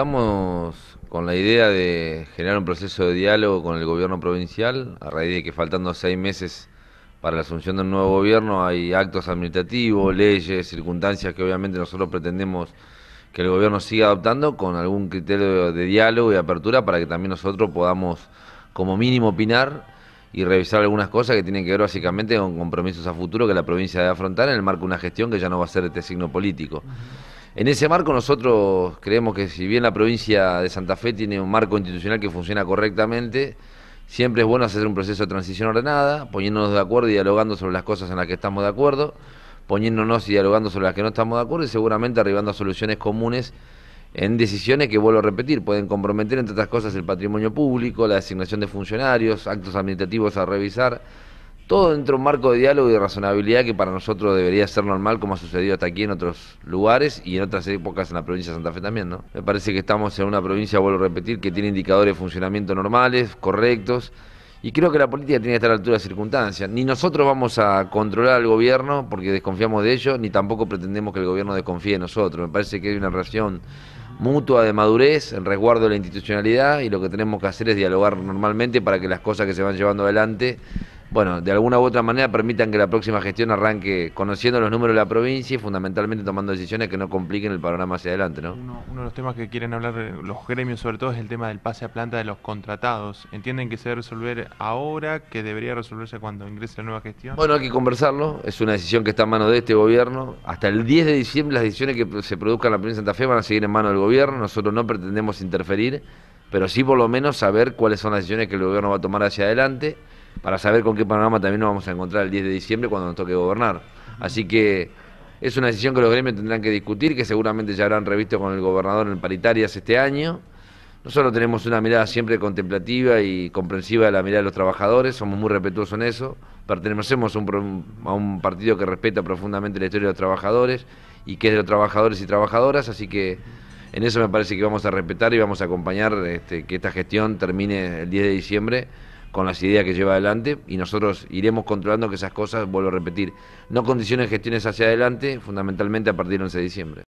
Estamos con la idea de generar un proceso de diálogo con el gobierno provincial, a raíz de que faltando seis meses para la asunción del nuevo gobierno hay actos administrativos, leyes, circunstancias que obviamente nosotros pretendemos que el gobierno siga adoptando con algún criterio de diálogo y apertura para que también nosotros podamos como mínimo opinar y revisar algunas cosas que tienen que ver básicamente con compromisos a futuro que la provincia debe afrontar en el marco de una gestión que ya no va a ser este signo político. En ese marco nosotros creemos que si bien la provincia de Santa Fe tiene un marco institucional que funciona correctamente, siempre es bueno hacer un proceso de transición ordenada, poniéndonos de acuerdo y dialogando sobre las cosas en las que estamos de acuerdo, poniéndonos y dialogando sobre las que no estamos de acuerdo y seguramente arribando a soluciones comunes en decisiones que, vuelvo a repetir, pueden comprometer entre otras cosas el patrimonio público, la designación de funcionarios, actos administrativos a revisar todo dentro de un marco de diálogo y de razonabilidad que para nosotros debería ser normal, como ha sucedido hasta aquí en otros lugares y en otras épocas en la provincia de Santa Fe también, ¿no? Me parece que estamos en una provincia, vuelvo a repetir, que tiene indicadores de funcionamiento normales, correctos, y creo que la política tiene que estar a la altura de circunstancias. Ni nosotros vamos a controlar al gobierno porque desconfiamos de ellos, ni tampoco pretendemos que el gobierno desconfíe de nosotros. Me parece que hay una relación mutua de madurez, en resguardo de la institucionalidad, y lo que tenemos que hacer es dialogar normalmente para que las cosas que se van llevando adelante bueno, de alguna u otra manera permitan que la próxima gestión arranque conociendo los números de la provincia y fundamentalmente tomando decisiones que no compliquen el panorama hacia adelante, ¿no? Uno, de los temas que quieren hablar los gremios sobre todo es el tema del pase a planta de los contratados. ¿Entienden que se debe resolver ahora, que debería resolverse cuando ingrese la nueva gestión? Bueno, hay que conversarlo, es una decisión que está en manos de este gobierno. Hasta el 10 de diciembre las decisiones que se produzcan en la provincia de Santa Fe van a seguir en manos del gobierno, nosotros no pretendemos interferir, pero sí por lo menos saber cuáles son las decisiones que el gobierno va a tomar hacia adelante para saber con qué panorama también nos vamos a encontrar el 10 de diciembre cuando nos toque gobernar. Así que es una decisión que los gremios tendrán que discutir, que seguramente ya habrán revisto con el gobernador en paritarias este año. Nosotros tenemos una mirada siempre contemplativa y comprensiva de la mirada de los trabajadores, somos muy respetuosos en eso, pertenecemos a un, partido que respeta profundamente la historia de los trabajadores y que es de los trabajadores y trabajadoras, así que en eso me parece que vamos a respetar y vamos a acompañar este, que esta gestión termine el 10 de diciembre con las ideas que lleva adelante y nosotros iremos controlando que esas cosas, vuelvo a repetir, no condicionen gestiones hacia adelante, fundamentalmente a partir del 11 de diciembre.